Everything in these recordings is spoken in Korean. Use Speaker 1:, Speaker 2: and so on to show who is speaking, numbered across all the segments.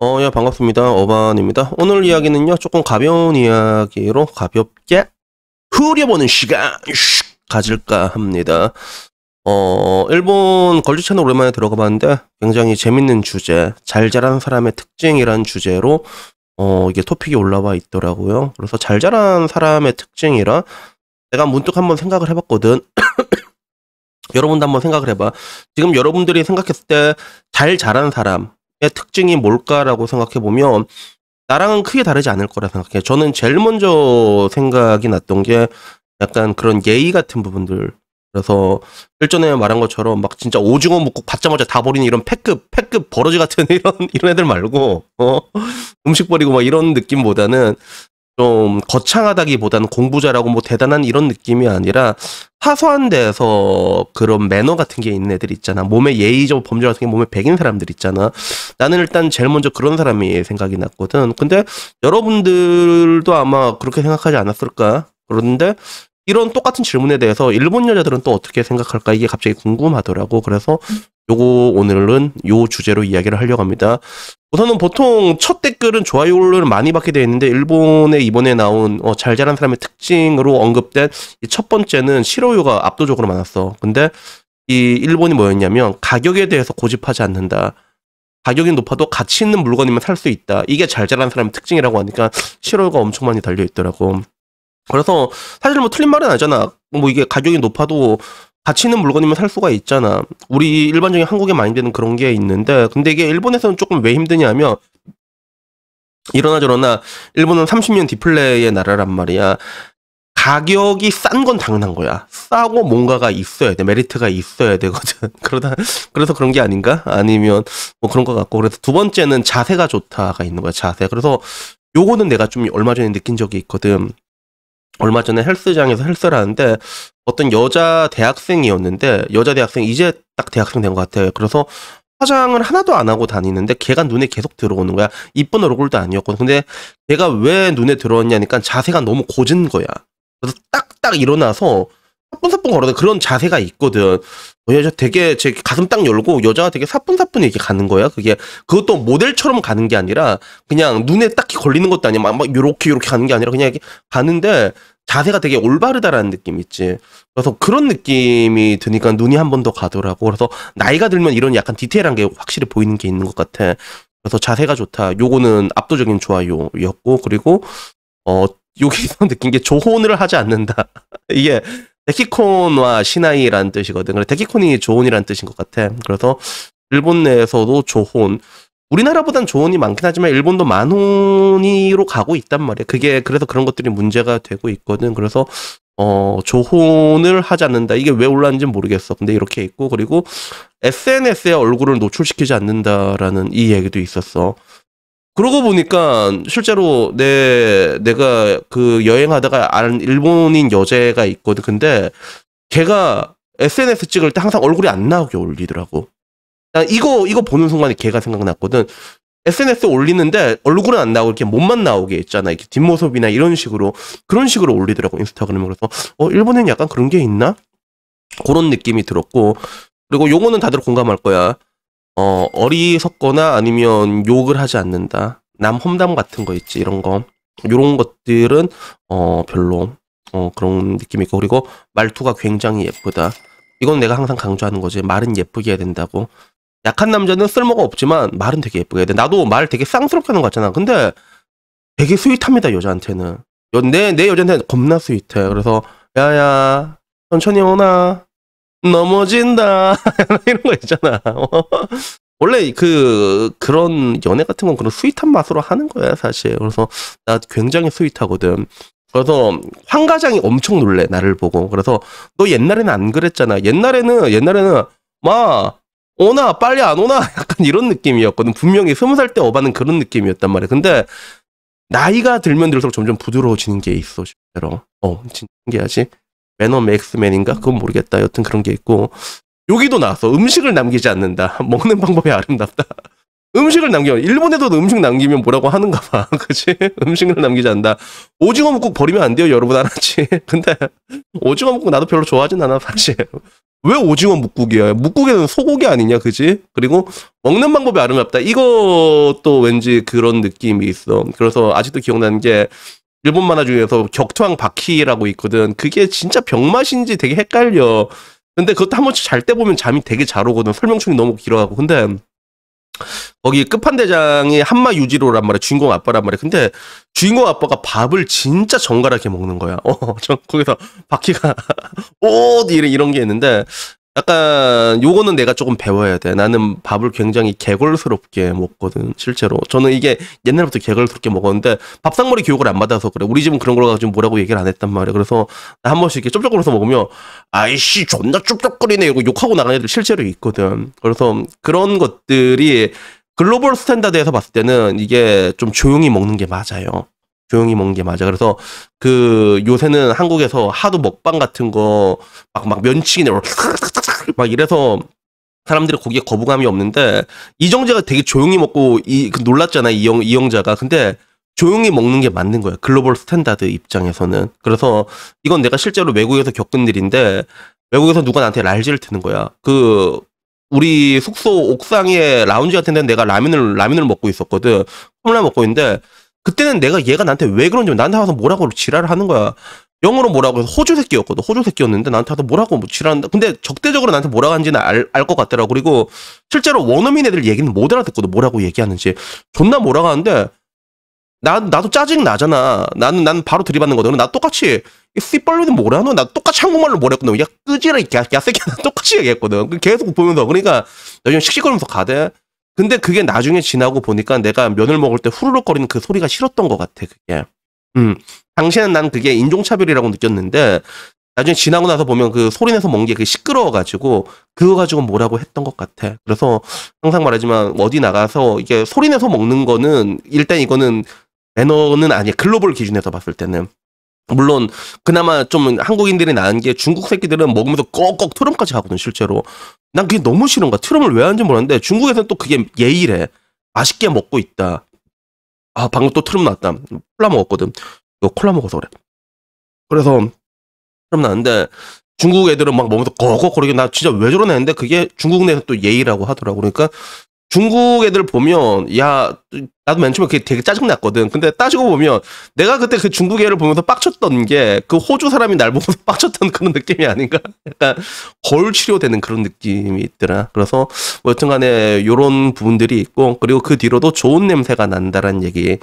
Speaker 1: 어, 야, 예, 반갑습니다. 어반입니다. 오늘 이야기는요, 조금 가벼운 이야기로 가볍게 흐려보는 시간, 슉, 가질까 합니다. 어, 일본 걸리 채널 오랜만에 들어가 봤는데, 굉장히 재밌는 주제, 잘 자란 사람의 특징이란 주제로, 어, 이게 토픽이 올라와 있더라고요. 그래서 잘 자란 사람의 특징이라, 내가 문득 한번 생각을 해봤거든. 여러분도 한번 생각을 해봐. 지금 여러분들이 생각했을 때, 잘 자란 사람, 특징이 뭘까라고 생각해 보면 나랑은 크게 다르지 않을 거라 생각해요. 저는 제일 먼저 생각이 났던 게 약간 그런 예의 같은 부분들. 그래서 일전에 말한 것처럼 막 진짜 오징어 묵국 받자마자 다 버리는 이런 패급 패급 버러지 같은 이런 이런 애들 말고 어? 음식 버리고 막 이런 느낌보다는 좀 거창하다기보다는 공부자라고 뭐 대단한 이런 느낌이 아니라 사소한 데서 그런 매너 같은 게 있는 애들 있잖아. 몸에 예의적 범죄 같은 게 몸에 백인 사람들 있잖아. 나는 일단 제일 먼저 그런 사람이 생각이 났거든. 근데 여러분들도 아마 그렇게 생각하지 않았을까? 그런데 이런 똑같은 질문에 대해서 일본 여자들은 또 어떻게 생각할까? 이게 갑자기 궁금하더라고. 그래서 요거 오늘은 요 주제로 이야기를 하려고 합니다. 우선은 보통 첫 댓글은 좋아요를 많이 받게 되어 있는데 일본에 이번에 나온 어, 잘 자란 사람의 특징으로 언급된 첫 번째는 싫어요가 압도적으로 많았어. 근데 이 일본이 뭐였냐면 가격에 대해서 고집하지 않는다. 가격이 높아도 가치 있는 물건이면 살 수 있다. 이게 잘 자란 사람의 특징이라고 하니까 싫어요가 엄청 많이 달려 있더라고. 그래서 사실 뭐 틀린 말은 아니잖아. 뭐 이게 가격이 높아도 가치 있는 물건이면 살 수가 있잖아. 우리 일반적인 한국에 많이 되는 그런 게 있는데, 근데 이게 일본에서는 조금 왜 힘드냐면, 이러나 저러나, 일본은 30년 디플레이의 나라란 말이야. 가격이 싼 건 당연한 거야. 싸고 뭔가가 있어야 돼. 메리트가 있어야 되거든. 그러다, 그래서 그런 게 아닌가? 아니면 뭐 그런 것 같고. 그래서 두 번째는 자세가 좋다가 있는 거야. 자세. 그래서 요거는 내가 좀 얼마 전에 느낀 적이 있거든. 얼마 전에 헬스장에서 헬스를 하는데 어떤 여자 대학생이었는데 여자 대학생 이제 딱 대학생 된 것 같아요. 그래서 화장을 하나도 안 하고 다니는데 걔가 눈에 계속 들어오는 거야. 이쁜 얼굴도 아니었거든. 근데 걔가 왜 눈에 들어왔냐니까 자세가 너무 고진 거야. 그래서 딱딱 일어나서 사뿐사뿐 걸어도 그런 자세가 있거든. 여자 어, 되게 제 가슴 딱 열고 여자가 되게 사뿐사뿐 이렇게 가는 거야. 그게 그것도 모델처럼 가는 게 아니라 그냥 눈에 딱히 걸리는 것도 아니야. 막, 막 요렇게 요렇게 가는 게 아니라 그냥 이렇게 가는데 자세가 되게 올바르다라는 느낌 있지. 그래서 그런 느낌이 드니까 눈이 한 번 더 가더라고. 그래서 나이가 들면 이런 약간 디테일한 게 확실히 보이는 게 있는 것 같아. 그래서 자세가 좋다. 요거는 압도적인 좋아요였고 그리고 어 여기서 느낀 게 조혼을 하지 않는다. 이게 데키콘과 시나이라는 뜻이거든. 그래 데키콘이 조혼이라는 뜻인 것 같아. 그래서 일본 내에서도 조혼 우리나라보단 조언이 많긴 하지만 일본도 만원이로 가고 있단 말이에요. 그게 그래서 그런 것들이 문제가 되고 있거든. 그래서 어 조혼을 하지 않는다. 이게 왜 올랐는지 모르겠어. 근데 이렇게 있고 그리고 SNS에 얼굴을 노출시키지 않는다라는 이 얘기도 있었어. 그러고 보니까 실제로 내 내가 그 여행하다가 아는 일본인 여자가 있거든. 근데 걔가 SNS 찍을 때 항상 얼굴이 안 나오게 올리더라고. 나 이거 이거 보는 순간에 걔가 생각났거든. SNS 올리는데 얼굴은 안 나오고 이렇게 몸만 나오게 있잖아. 이렇게 뒷모습이나 이런 식으로 그런 식으로 올리더라고 인스타그램에 그래서 어 일본엔 약간 그런 게 있나? 그런 느낌이 들었고 그리고 요거는 다들 공감할 거야. 어 어리석거나 아니면 욕을 하지 않는다. 남 험담 같은 거 있지 이런 거. 요런 것들은 어 별로 어 그런 느낌이 있고 그리고 말투가 굉장히 예쁘다. 이건 내가 항상 강조하는 거지. 말은 예쁘게 해야 된다고. 약한 남자는 쓸모가 없지만 말은 되게 예쁘게 해야 돼. 나도 말 되게 쌍스럽게 하는 것 같잖아. 근데 되게 스윗합니다, 여자한테는. 여, 내, 내 여자한테는 겁나 스윗해. 그래서, 야야, 천천히 오나. 넘어진다. 이런 거 있잖아. 원래 그, 그런 연애 같은 건 그런 스윗한 맛으로 하는 거야, 사실. 그래서 나 굉장히 스윗하거든. 그래서 황가장이 엄청 놀래, 나를 보고. 그래서 너 옛날에는 안 그랬잖아. 옛날에는, 옛날에는, 막 오나 빨리 안 오나 약간 이런 느낌이었거든. 분명히 스무 살때 어바는 그런 느낌이었단 말이야. 근데 나이가 들면 들수록 점점 부드러워지는 게 있어 실제로. 어 진짜 신기하지. 매너 맥스맨인가? 그건 모르겠다. 여튼 그런 게 있고 여기도 나왔어. 음식을 남기지 않는다. 먹는 방법이 아름답다. 음식을 남겨. 일본에도 음식 남기면 뭐라고 하는가 봐. 그치? 음식을 남기지 않는다. 오징어 묵국 버리면 안 돼요, 여러분. 알았지? 근데, 오징어 묵국 나도 별로 좋아하진 않아, 사실. 왜 오징어 묵국이야? 묵국에는 소고기 아니냐, 그지? 그리고 먹는 방법이 아름답다. 이것도 왠지 그런 느낌이 있어. 그래서 아직도 기억나는 게, 일본 만화 중에서 격투왕 바퀴라고 있거든. 그게 진짜 병맛인지 되게 헷갈려. 근데 그것도 한 번씩 잘 때 보면 잠이 되게 잘 오거든. 설명충이 너무 길어가고. 근데, 거기 끝판대장이 한마 유지로란 말이야. 주인공 아빠란 말이야. 근데 주인공 아빠가 밥을 진짜 정갈하게 먹는 거야. 어, 저 거기서 바퀴가, 오! 디 이런 게 있는데, 약간 요거는 내가 조금 배워야 돼. 나는 밥을 굉장히 개걸스럽게 먹거든. 실제로 저는 이게 옛날부터 개걸스럽게 먹었는데 밥상머리 교육을 안 받아서 그래. 우리 집은 그런 걸 가지고 뭐라고 얘기를 안 했단 말이야. 그래서 한 번씩 이렇게 쩝쩝거려서 먹으면 아이씨 존나 쩝쩝거리네 이러 욕하고 나가는 애들 실제로 있거든. 그래서 그런 것들이 글로벌 스탠다드에서 봤을 때는 이게 좀 조용히 먹는 게 맞아요. 조용히 먹는 게 맞아. 그래서 그 요새는 한국에서 하도 먹방 같은 거 막 막 면치기네 막 이래서 사람들이 거기에 거부감이 없는데 이정재가 되게 조용히 먹고 이 그 놀랐잖아 이영 이영자가 근데 조용히 먹는 게 맞는 거야 글로벌 스탠다드 입장에서는 그래서 이건 내가 실제로 외국에서 겪은 일인데 외국에서 누가 나한테 랄지를 트는 거야 그 우리 숙소 옥상에 라운지 같은 데는 내가 라면을 라면을 먹고 있었거든 컵라 먹고 있는데 그때는 내가 얘가 나한테 왜 그런지 나한테 와서 뭐라고 지랄을 하는 거야. 영어로 뭐라고 해서 호주 새끼였거든. 호주 새끼였는데 나한테 와서 뭐라고 뭐 지랄한다. 근데 적대적으로 나한테 뭐라고 하는지는 알, 알 것 같더라고. 그리고 실제로 원어민 애들 얘기는 못 알아듣거든. 뭐라고 얘기하는지. 존나 뭐라고 하는데 나, 나도 짜증 나잖아. 나는, 나는 바로 들이받는 거든. 거나 똑같이, 씨빨로는 뭐라노? 나 똑같이 한국말로 뭐랬거든. 야, 끄지라, 야, 야, 새끼야. 나 똑같이 얘기했거든. 그 계속 보면서. 그러니까, 요즘 씩씩거리면서 가대. 근데 그게 나중에 지나고 보니까 내가 면을 먹을 때 후루룩거리는 그 소리가 싫었던 것 같아, 그게. 음. 당시에는 난 그게 인종차별이라고 느꼈는데, 나중에 지나고 나서 보면 그 소리내서 먹는 게 그게 시끄러워가지고 그거 가지고 뭐라고 했던 것 같아. 그래서 항상 말하지만 어디 나가서 이게 소리내서 먹는 거는 일단 이거는 매너는 아니야. 글로벌 기준에서 봤을 때는. 물론 그나마 좀 한국인들이 나은 게 중국 새끼들은 먹으면서 꺽꺽 트럼까지 가거든 실제로 난 그게 너무 싫은 거야 트럼을 왜 하는지 모르는데 중국에서는 또 그게 예의래 맛있게 먹고 있다 아 방금 또 트럼 나왔다 콜라 먹었거든 이거 콜라 먹어서 그래 그래서 트럼 나는데 중국 애들은 막 먹으면서 거거거리게 나 진짜 왜저러냐 했는데 그게 중국 내에서 또 예의라고 하더라고 그러니까 중국 애들 보면 야 나도 맨 처음에 그게 되게 짜증 났거든. 근데 따지고 보면 내가 그때 그 중국 애를 보면서 빡쳤던 게 그 호주 사람이 날 보고서 빡쳤던 그런 느낌이 아닌가? 약간 거 치료되는 그런 느낌이 있더라. 그래서 뭐 여튼간에 요런 부분들이 있고 그리고 그 뒤로도 좋은 냄새가 난다라는 얘기.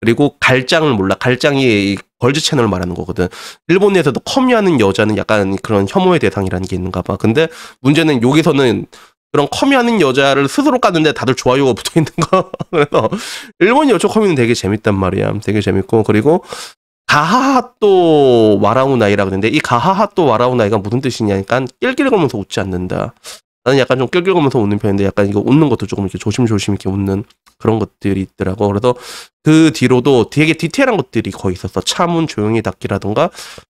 Speaker 1: 그리고 갈장을 몰라. 갈장이 걸즈 채널을 말하는 거거든. 일본에서도 커뮤하는 여자는 약간 그런 혐오의 대상이라는 게 있는가 봐. 근데 문제는 여기서는 그런 커미하는 여자를 스스로 깠는데 다들 좋아요가 붙어 있는 거. 그래서 일본 여초 커미는 되게 재밌단 말이야. 되게 재밌고 그리고 가하하 또 와라우나이라 그러는데이 가하하 또 와라우나이가 무슨 뜻이냐니까 그러니까 낄낄거면서 웃지 않는다. 나는 약간 좀 낄낄거면서 웃는 편인데 약간 이거 웃는 것도 조금 이렇게 조심조심 이렇게 웃는 그런 것들이 있더라고. 그래서 그 뒤로도 되게 디테일한 것들이 거의 있었어. 차문 조용히 닫기라던가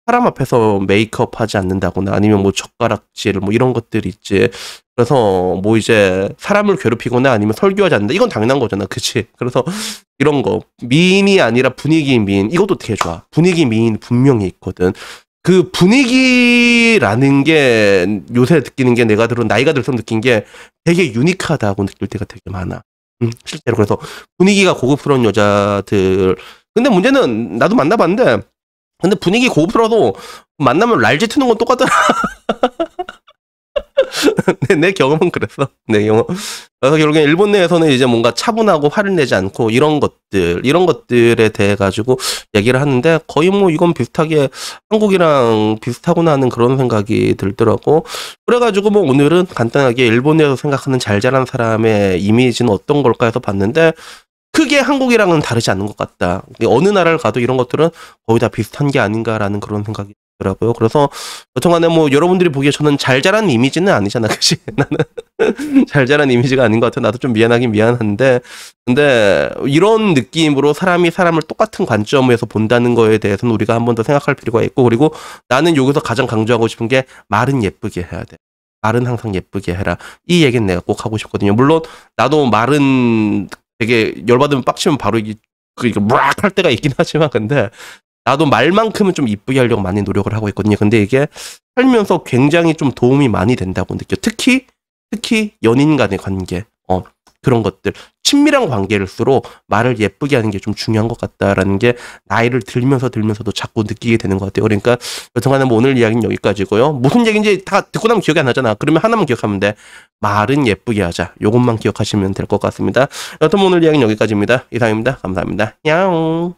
Speaker 1: 사람 앞에서 메이크업 하지 않는다거나 아니면 뭐 젓가락질 뭐 이런 것들이 있지. 그래서 뭐 이제 사람을 괴롭히거나 아니면 설교하지 않는다. 이건 당연한 거잖아. 그치? 그래서 이런 거. 미인이 아니라 분위기 미인. 이것도 되게 좋아. 분위기 미인 분명히 있거든. 그 분위기라는 게 요새 느끼는 게 내가 들은 나이가 들어서 느낀 게 되게 유니크하다고 느낄 때가 되게 많아. 음, 실제로 그래서 분위기가 고급스러운 여자들. 근데 문제는 나도 만나봤는데 근데 분위기 고더라도 만나면 랄지 트는 건 똑같더라. 내, 내 경험은 그랬어. 내 경험. 그래서 결국엔 일본 내에서는 이제 뭔가 차분하고 화를 내지 않고 이런 것들, 이런 것들에 대해 가지고 얘기를 하는데 거의 뭐 이건 비슷하게 한국이랑 비슷하구나 하는 그런 생각이 들더라고. 그래가지고 뭐 오늘은 간단하게 일본에서 생각하는 잘 자란 사람의 이미지는 어떤 걸까 해서 봤는데 크게 한국이랑은 다르지 않는 것 같다. 어느 나라를 가도 이런 것들은 거의 다 비슷한 게 아닌가라는 그런 생각이 더라고요. 그래서 여튼간에 뭐 여러분들이 보기에 저는 잘 자란 이미지는 아니잖아, 그치? 나는 잘 자란 이미지가 아닌 것 같아. 나도 좀 미안하긴 미안한데, 근데 이런 느낌으로 사람이 사람을 똑같은 관점에서 본다는 거에 대해서는 우리가 한 번 더 생각할 필요가 있고, 그리고 나는 여기서 가장 강조하고 싶은 게 말은 예쁘게 해야 돼. 말은 항상 예쁘게 해라. 이 얘기는 내가 꼭 하고 싶거든요. 물론 나도 말은 되게 열받으면 빡치면 바로 이게 그니까 브할 때가 있긴 하지만 근데 나도 말만큼은 좀 이쁘게 하려고 많이 노력을 하고 있거든요. 근데 이게 살면서 굉장히 좀 도움이 많이 된다고 느껴. 특히 특히 연인 간의 관계. 어. 그런 것들 친밀한 관계일수록 말을 예쁘게 하는 게 좀 중요한 것 같다라는 게 나이를 들면서 들면서도 자꾸 느끼게 되는 것 같아요. 그러니까 여튼간에 뭐 오늘 이야기는 여기까지고요. 무슨 얘기인지 다 듣고 나면 기억이 안 나잖아. 그러면 하나만 기억하면 돼. 말은 예쁘게 하자. 요것만 기억하시면 될 것 같습니다. 여튼 뭐 오늘 이야기는 여기까지입니다. 이상입니다. 감사합니다. 야옹.